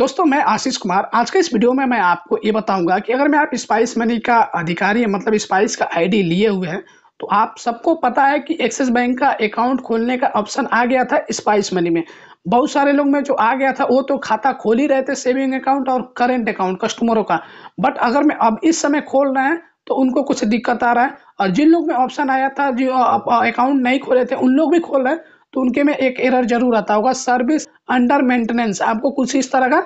दोस्तों मैं आशीष कुमार आज के इस वीडियो में मैं आपको ये बताऊंगा कि अगर मैं आप स्पाइस मनी का अधिकारी है मतलब स्पाइस का आईडी लिए हुए हैं तो आप सबको पता है कि एक्सिस बैंक का अकाउंट खोलने का ऑप्शन आ गया था स्पाइस मनी में बहुत सारे लोग में जो आ गया था वो तो खाता खोल ही रहे थे सेविंग अकाउंट और करेंट अकाउंट कस्टमरों का बट अगर मैं अब इस समय खोल रहे हैं तो उनको कुछ दिक्कत आ रहा है और जिन लोग में ऑप्शन आया था जो अकाउंट नहीं खोले थे उन लोग भी खोल रहे हैं तो उनके में एक एरर जरूर आता होगा सर्विस अंडर मेंटेनेंस आपको कुछ इस तरह का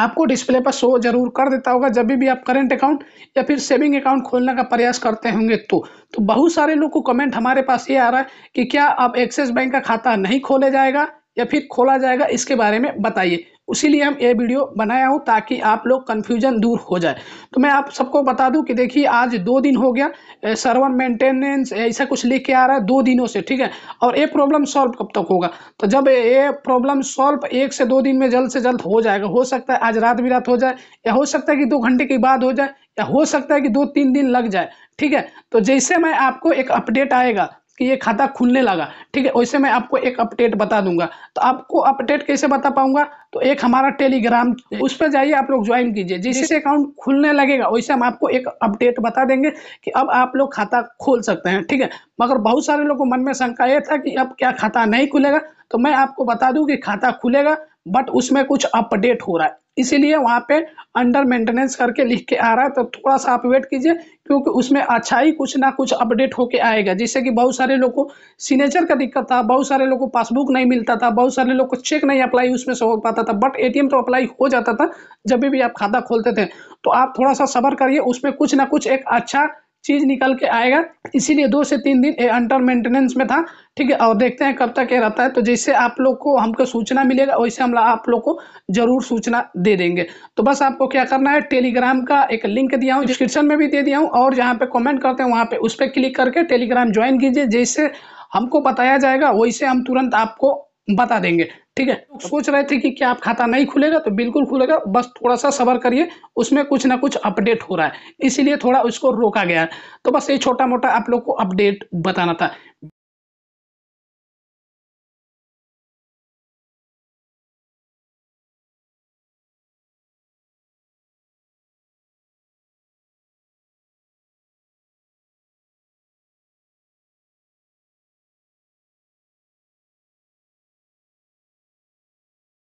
आपको डिस्प्ले पर शो जरूर कर देता होगा जब भी आप करंट अकाउंट या फिर सेविंग अकाउंट खोलने का प्रयास करते होंगे तो तो बहुत सारे लोग को कमेंट हमारे पास ये आ रहा है कि क्या आप एक्सिस बैंक का खाता नहीं खोले जाएगा या फिर खोला जाएगा इसके बारे में बताइए उसीलिए हम ये वीडियो बनाया हूँ ताकि आप लोग कन्फ्यूजन दूर हो जाए तो मैं आप सबको बता दूँ कि देखिए आज दो दिन हो गया सर्वर मेंटेनेंस ऐसा कुछ लेके आ रहा है दो दिनों से ठीक है और ये प्रॉब्लम सॉल्व कब तक होगा तो जब ये प्रॉब्लम सॉल्व एक से दो दिन में जल्द से जल्द हो जाएगा हो सकता है आज रात भी रात हो जाए या हो सकता है कि दो घंटे के बाद हो जाए या हो सकता है कि दो तीन दिन लग जाए ठीक है तो जैसे मैं आपको एक अपडेट आएगा कि ये खाता खुलने लगा ठीक है वैसे मैं आपको एक अपडेट बता दूंगा तो आपको अपडेट कैसे बता पाऊंगा तो एक हमारा टेलीग्राम उस पर जाइए आप लोग ज्वाइन कीजिए जिससे अकाउंट खुलने लगेगा वैसे हम आपको एक अपडेट बता देंगे कि अब आप लोग खाता खोल सकते हैं ठीक है मगर बहुत सारे लोगों मन में शंका यह था कि अब क्या खाता नहीं खुलेगा तो मैं आपको बता दूँ कि खाता खुलेगा बट उसमें कुछ अपडेट हो रहा है इसीलिए वहाँ पे अंडर मेंटेनेंस करके लिख के आ रहा है तो थोड़ा सा आप वेट कीजिए क्योंकि उसमें अच्छाई कुछ ना कुछ अपडेट होके आएगा जैसे कि बहुत सारे लोग को सिग्नेचर का दिक्कत था बहुत सारे लोग को पासबुक नहीं मिलता था बहुत सारे लोग को चेक नहीं अप्लाई उसमें से हो पाता था बट एटीएम तो अप्लाई हो जाता था जब भी आप खाता खोलते थे तो आप थोड़ा सा सबर करिए उसमें कुछ ना कुछ एक अच्छा चीज़ निकल के आएगा इसीलिए दो से तीन दिन ये अंडर मेंटेनेंस में था ठीक है और देखते हैं कब तक ये रहता है तो जैसे आप लोग को हमको सूचना मिलेगा वैसे हम आप लोग को जरूर सूचना दे देंगे तो बस आपको क्या करना है टेलीग्राम का एक लिंक दिया हूँ डिस्क्रिप्शन में भी दे दिया हूँ और जहाँ पे कॉमेंट करते हैं वहाँ पे उस पर क्लिक करके टेलीग्राम ज्वाइन कीजिए जैसे हमको बताया जाएगा वैसे हम तुरंत आपको बता देंगे ठीक है तो सोच रहे थे कि क्या आप खाता नहीं खुलेगा तो बिल्कुल खुलेगा बस थोड़ा सा सबर करिए उसमें कुछ ना कुछ अपडेट हो रहा है इसीलिए थोड़ा उसको रोका गया है तो बस ये छोटा मोटा आप लोग को अपडेट बताना था